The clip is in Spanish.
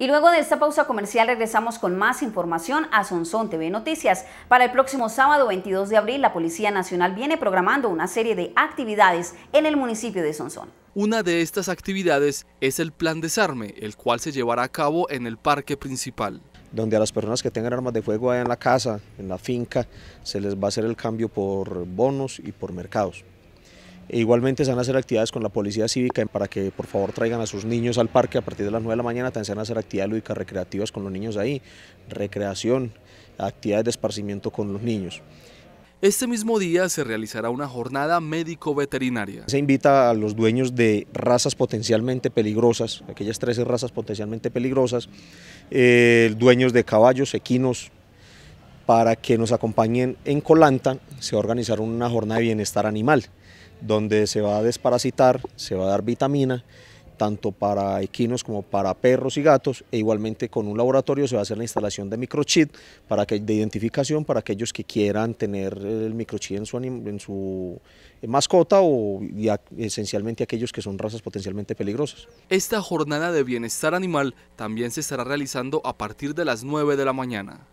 Y luego de esta pausa comercial regresamos con más información a Sonsón TV Noticias. Para el próximo sábado 22 de abril, la Policía Nacional viene programando una serie de actividades en el municipio de Sonsón. Una de estas actividades es el Plan Desarme, el cual se llevará a cabo en el parque principal. Donde a las personas que tengan armas de fuego allá en la casa, en la finca, se les va a hacer el cambio por bonos y por mercados. E igualmente se van a hacer actividades con la Policía Cívica para que por favor traigan a sus niños al parque a partir de las 9 de la mañana, también se van a hacer actividades lúdicas recreativas con los niños ahí, recreación, actividades de esparcimiento con los niños. Este mismo día se realizará una jornada médico-veterinaria. Se invita a los dueños de razas potencialmente peligrosas, aquellas 13 razas potencialmente peligrosas, eh, dueños de caballos, equinos, para que nos acompañen en Colanta, se va una jornada de bienestar animal donde se va a desparasitar, se va a dar vitamina, tanto para equinos como para perros y gatos, e igualmente con un laboratorio se va a hacer la instalación de microchip para que, de identificación para aquellos que quieran tener el microchip en su, en su eh, mascota o esencialmente aquellos que son razas potencialmente peligrosas. Esta jornada de bienestar animal también se estará realizando a partir de las 9 de la mañana.